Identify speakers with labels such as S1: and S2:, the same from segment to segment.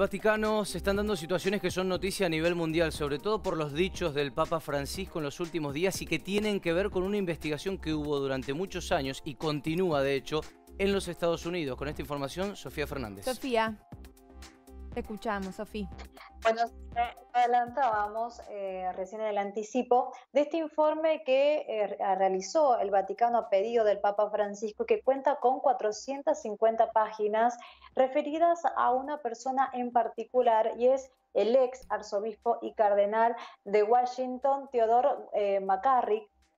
S1: Vaticano se están dando situaciones que son noticia a nivel mundial, sobre todo por los dichos del Papa Francisco en los últimos días y que tienen que ver con una investigación que hubo durante muchos años y continúa, de hecho, en los Estados Unidos. Con esta información, Sofía Fernández. Sofía, te escuchamos, Sofía. Bueno, adelantábamos eh, recién en el anticipo de este informe que eh, realizó el Vaticano a pedido del Papa Francisco que cuenta con 450 páginas referidas a una persona en particular y es el ex arzobispo y cardenal de Washington, Theodore eh,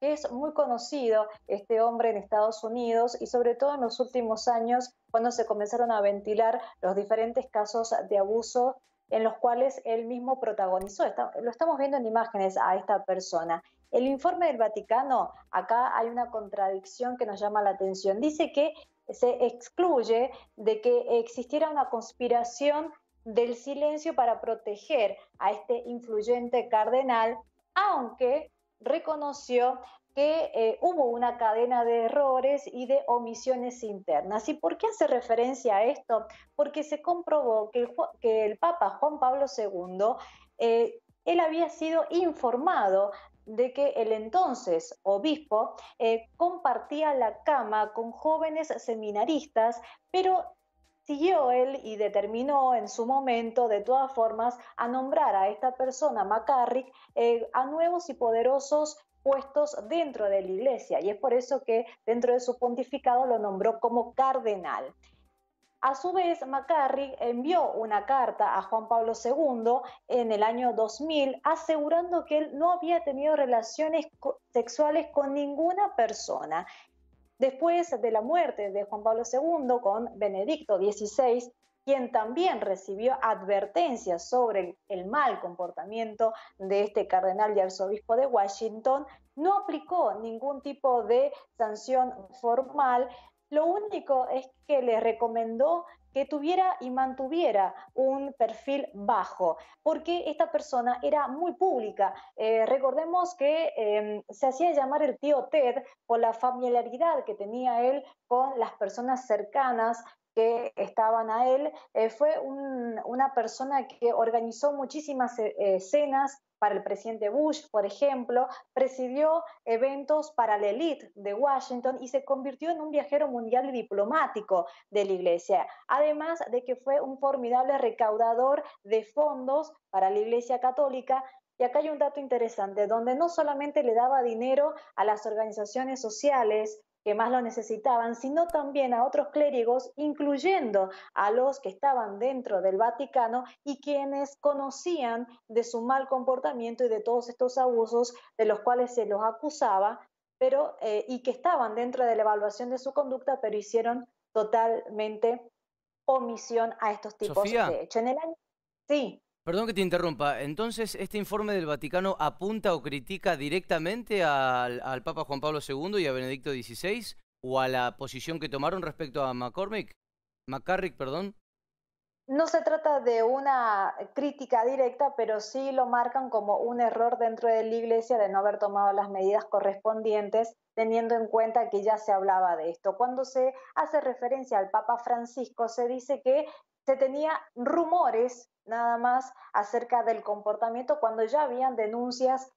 S1: que es muy conocido este hombre en Estados Unidos y sobre todo en los últimos años cuando se comenzaron a ventilar los diferentes casos de abuso en los cuales él mismo protagonizó. lo estamos viendo en imágenes a esta persona. El informe del Vaticano, acá hay una contradicción que nos llama la atención. Dice que se excluye de que existiera una conspiración del silencio para proteger a este influyente cardenal, aunque reconoció que eh, hubo una cadena de errores y de omisiones internas. ¿Y por qué hace referencia a esto? Porque se comprobó que el, Papa Juan Pablo II, eh, él había sido informado de que el entonces obispo eh, compartía la cama con jóvenes seminaristas, pero siguió él y determinó en su momento, de todas formas, a nombrar a esta persona, Macarrick, a nuevos y poderosos puestos dentro de la iglesia y es por eso que dentro de su pontificado lo nombró como cardenal. A su vez, Macarry envió una carta a Juan Pablo II en el año 2000 asegurando que él no había tenido relaciones sexuales con ninguna persona. Después de la muerte de Juan Pablo II con Benedicto XVI, quien también recibió advertencias sobre el mal comportamiento de este cardenal y arzobispo de Washington, no aplicó ningún tipo de sanción formal. Lo único es que le recomendó que tuviera y mantuviera un perfil bajo, porque esta persona era muy pública. Eh, recordemos que em, se hacía llamar el tío Ted por la familiaridad que tenía él con las personas cercanas que estaban a él, eh, fue una persona que organizó muchísimas escenas eh, eh, cenas para el presidente Bush, por ejemplo, presidió eventos para la élite de Washington y se convirtió en un viajero mundial y diplomático de la iglesia, además de que fue un formidable recaudador de fondos para la iglesia católica, y acá hay un dato interesante, donde no solamente le daba dinero a las organizaciones sociales que más lo necesitaban, sino también a otros clérigos, incluyendo a los que estaban dentro del Vaticano y quienes conocían de su mal comportamiento y de todos estos abusos de los cuales se los acusaba, pero eh, y que estaban dentro de la evaluación de su conducta, pero hicieron totalmente omisión a estos tipos de hechos En el año, sí. Perdón que te interrumpa. Entonces, ¿este informe del Vaticano apunta o critica directamente al, Papa Juan Pablo II y a Benedicto XVI o a la posición que tomaron respecto a McCormick? McCarrick, perdón. No se trata de una crítica directa, pero sí lo marcan como un error dentro de la iglesia de no haber tomado las medidas correspondientes, teniendo en cuenta que ya se hablaba de esto. Cuando se hace referencia al Papa Francisco, se dice que se tenía rumores nada más acerca del comportamiento cuando ya habían denuncias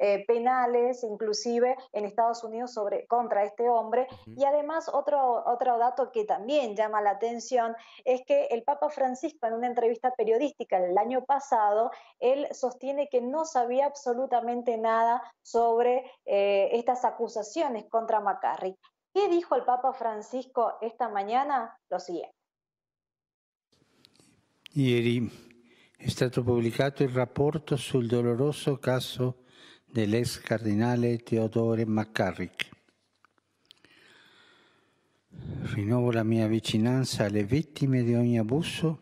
S1: eh, penales, inclusive en Estados Unidos sobre, contra este hombre. Y además, otro, otro dato que también llama la atención es que el Papa Francisco, en una entrevista periodística el año pasado, él sostiene que no sabía absolutamente nada sobre eh, estas acusaciones contra McCarthy. ¿Qué dijo el Papa Francisco esta mañana? Lo siguiente. Ieri è publicado el reporte sobre sul doloroso caso del ex cardinale Teodore McCarrick. Rinnovo la mia vicinanza las víctimas de ogni abuso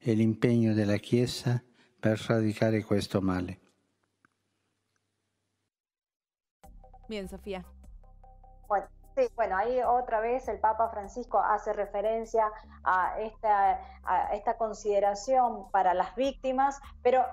S1: el empeño de la Chiesa para erradicar questo male. Bien, Sofía. Bueno, sí, bueno, ahí otra vez el Papa Francisco hace referencia a esta, a esta consideración para las víctimas, pero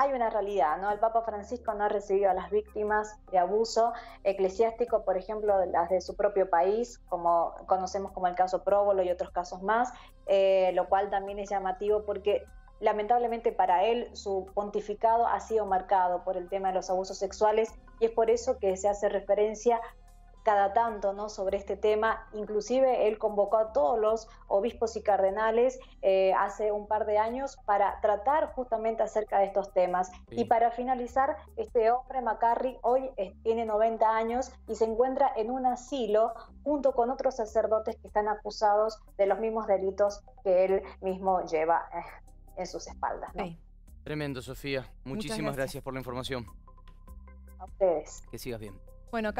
S1: hay una realidad, ¿no? El Papa Francisco no ha recibido a las víctimas de abuso eclesiástico, por ejemplo, las de su propio país, como conocemos como el caso Próbolo y otros casos más, eh, lo cual también es llamativo porque lamentablemente para él su pontificado ha sido marcado por el tema de los abusos sexuales y es por eso que se hace referencia cada tanto ¿no? sobre este tema. Inclusive él convocó a todos los obispos y cardenales eh, hace un par de años para tratar justamente acerca de estos temas. Y para finalizar, este hombre, McCarry, hoy eh, tiene 90 años y se encuentra en un asilo junto con otros sacerdotes que están acusados de los mismos delitos que él mismo lleva eh, en sus espaldas. Tremendo, Sofía. Muchísimas gracias. por la información. A ustedes. Que sigas bien. Bueno,